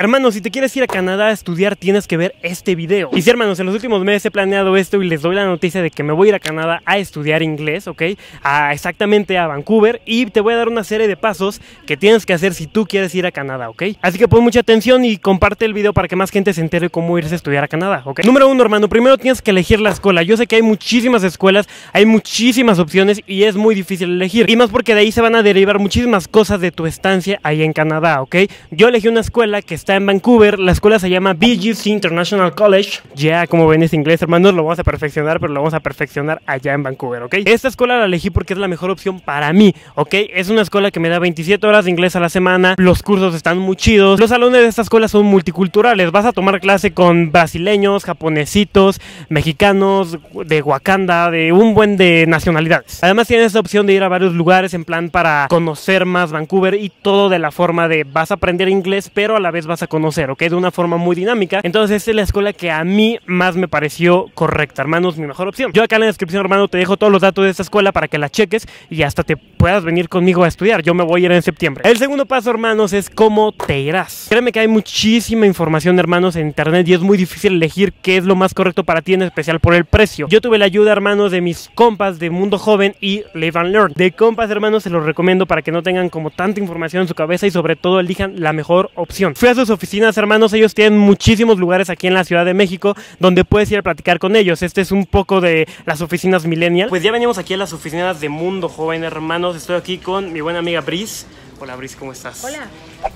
Hermanos, si te quieres ir a Canadá a estudiar, tienes que ver este video. Y sí, hermanos, en los últimos meses he planeado esto y les doy la noticia de que me voy a ir a Canadá a estudiar inglés, ¿ok? A, exactamente a Vancouver y te voy a dar una serie de pasos que tienes que hacer si tú quieres ir a Canadá, ¿ok? Así que pon mucha atención y comparte el video para que más gente se entere cómo irse a estudiar a Canadá, ¿ok? Número uno, hermano, primero tienes que elegir la escuela. Yo sé que hay muchísimas escuelas, hay muchísimas opciones y es muy difícil elegir. Y más porque de ahí se van a derivar muchísimas cosas de tu estancia ahí en Canadá, ¿ok? Yo elegí una escuela que está está en Vancouver. La escuela se llama BGC International College. Ya, como ven, es inglés, hermanos. Lo vamos a perfeccionar, pero lo vamos a perfeccionar allá en Vancouver, ¿ok? Esta escuela la elegí porque es la mejor opción para mí, ¿ok? Es una escuela que me da 27 horas de inglés a la semana. Los cursos están muy chidos. Los salones de esta escuela son multiculturales. Vas a tomar clase con brasileños, japonesitos, mexicanos, de Wakanda, de un buen de nacionalidades. Además, tienes la opción de ir a varios lugares en plan para conocer más Vancouver y todo de la forma de vas a aprender inglés, pero a la vez vas a conocer, ¿ok? De una forma muy dinámica. Entonces, esta es la escuela que a mí más me pareció correcta, hermanos, mi mejor opción. Yo acá en la descripción, hermano, te dejo todos los datos de esta escuela para que la cheques y hasta te puedas venir conmigo a estudiar. Yo me voy a ir en septiembre. El segundo paso, hermanos, es cómo te irás. Créeme que hay muchísima información, hermanos, en internet y es muy difícil elegir qué es lo más correcto para ti, en especial por el precio. Yo tuve la ayuda, hermanos, de mis compas de Mundo Joven y Live and Learn. De compas, hermanos, se los recomiendo para que no tengan como tanta información en su cabeza y sobre todo elijan la mejor opción. Fui a sus oficinas, hermanos, ellos tienen muchísimos lugares aquí en la Ciudad de México donde puedes ir a platicar con ellos. Este es un poco de las oficinas Millennial. Pues ya venimos aquí a las oficinas de Mundo Joven, hermanos. Estoy aquí con mi buena amiga Bris. Hola Bris, ¿cómo estás? Hola.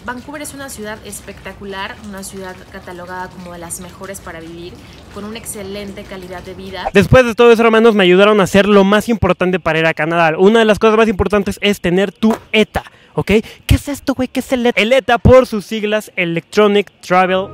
Vancouver es una ciudad espectacular, una ciudad catalogada como de las mejores para vivir, con una excelente calidad de vida. Después de todo eso, hermanos, me ayudaron a hacer lo más importante para ir a Canadá. Una de las cosas más importantes es tener tu ETA. ¿ok? ¿Qué es esto, güey? ¿Qué es el ETA? El ETA por sus siglas Electronic Travel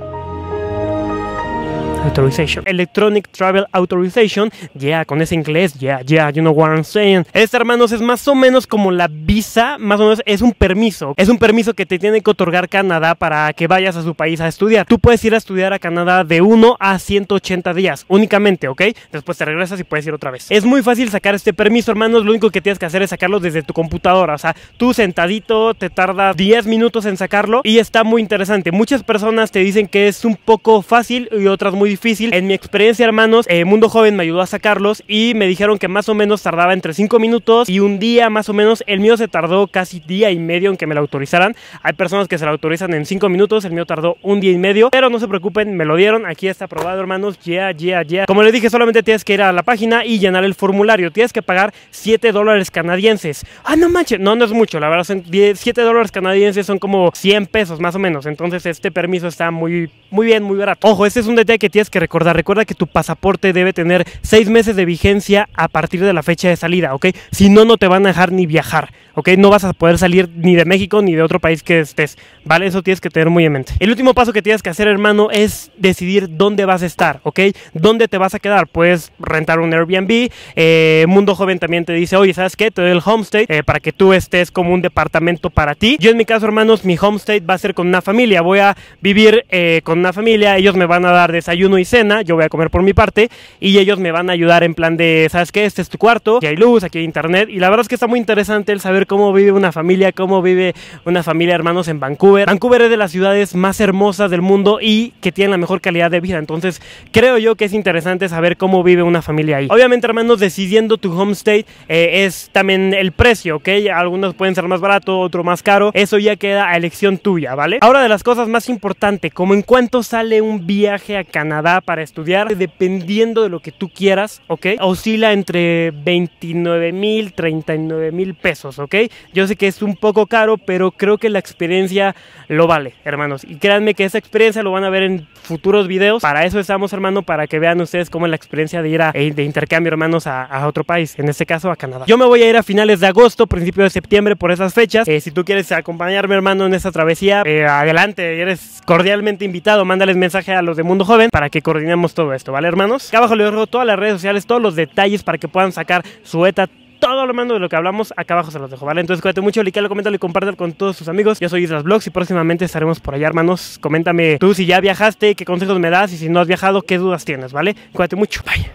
Authorization. Electronic Travel Authorization. Ya, yeah, con ese inglés, ya, yeah, ya, yeah, you know what I'm saying. Este, hermanos, es más o menos como la visa, más o menos es un permiso. Es un permiso que te tiene que otorgar Canadá para que vayas a su país a estudiar. Tú puedes ir a estudiar a Canadá de 1 a 180 días únicamente, ¿ok? Después te regresas y puedes ir otra vez. Es muy fácil sacar este permiso, hermanos. Lo único que tienes que hacer es sacarlo desde tu computadora. O sea, tú sentadito te tarda 10 minutos en sacarlo y está muy interesante. Muchas personas te dicen que es un poco fácil y otras muy difícil en mi experiencia, hermanos, eh, Mundo Joven me ayudó a sacarlos y me dijeron que más o menos tardaba entre 5 minutos y un día más o menos. El mío se tardó casi día y medio en que me lo autorizaran. Hay personas que se lo autorizan en 5 minutos, el mío tardó un día y medio. Pero no se preocupen, me lo dieron. Aquí está aprobado, hermanos. ya ya ya Como les dije, solamente tienes que ir a la página y llenar el formulario. Tienes que pagar 7 dólares canadienses. Ah, no manches. No, no es mucho. La verdad, son 10, 7 dólares canadienses son como 100 pesos más o menos. Entonces este permiso está muy, muy bien, muy barato. Ojo, este es un detalle que que recordar. Recuerda que tu pasaporte debe tener seis meses de vigencia a partir de la fecha de salida, ¿ok? Si no, no te van a dejar ni viajar, ¿ok? No vas a poder salir ni de México ni de otro país que estés, ¿vale? Eso tienes que tener muy en mente. El último paso que tienes que hacer, hermano, es decidir dónde vas a estar, ¿ok? ¿Dónde te vas a quedar? Puedes rentar un Airbnb. Eh, Mundo Joven también te dice, oye, ¿sabes qué? Te doy el homestay eh, para que tú estés como un departamento para ti. Yo en mi caso, hermanos, mi homestay va a ser con una familia. Voy a vivir eh, con una familia. Ellos me van a dar desayuno y cena, yo voy a comer por mi parte y ellos me van a ayudar en plan de, ¿sabes qué? Este es tu cuarto, aquí hay luz, aquí hay internet y la verdad es que está muy interesante el saber cómo vive una familia, cómo vive una familia hermanos en Vancouver. Vancouver es de las ciudades más hermosas del mundo y que tienen la mejor calidad de vida, entonces creo yo que es interesante saber cómo vive una familia ahí. Obviamente, hermanos, decidiendo tu homestay eh, es también el precio, ¿ok? Algunos pueden ser más barato, otro más caro, eso ya queda a elección tuya, ¿vale? Ahora de las cosas más importantes, como en cuánto sale un viaje a Canadá para estudiar, dependiendo de lo que tú quieras, ¿ok? Oscila entre 29 mil, 39 mil pesos, ¿ok? Yo sé que es un poco caro, pero creo que la experiencia lo vale, hermanos. Y créanme que esa experiencia lo van a ver en futuros videos. Para eso estamos, hermano, para que vean ustedes cómo es la experiencia de ir a, e de intercambio, hermanos, a, otro país, en este caso a Canadá. Yo me voy a ir a finales de agosto, principio de septiembre, por esas fechas. Eh, si tú quieres acompañarme, hermano, en esta travesía, eh, adelante, eres cordialmente invitado. Mándales mensaje a los de Mundo Joven para que coordinemos todo esto, ¿vale, hermanos? Acá abajo les dejo todas las redes sociales, todos los detalles para que puedan sacar su ETA, todo lo mando de lo que hablamos, acá abajo se los dejo, ¿vale? Entonces cuídate mucho, likealo, comenta y compártelo con todos sus amigos. Yo soy Islas Blogs y próximamente estaremos por allá, hermanos. Coméntame tú si ya viajaste, qué consejos me das y si no has viajado, qué dudas tienes, ¿vale? Cuídate mucho, bye.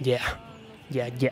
ya, ya, ya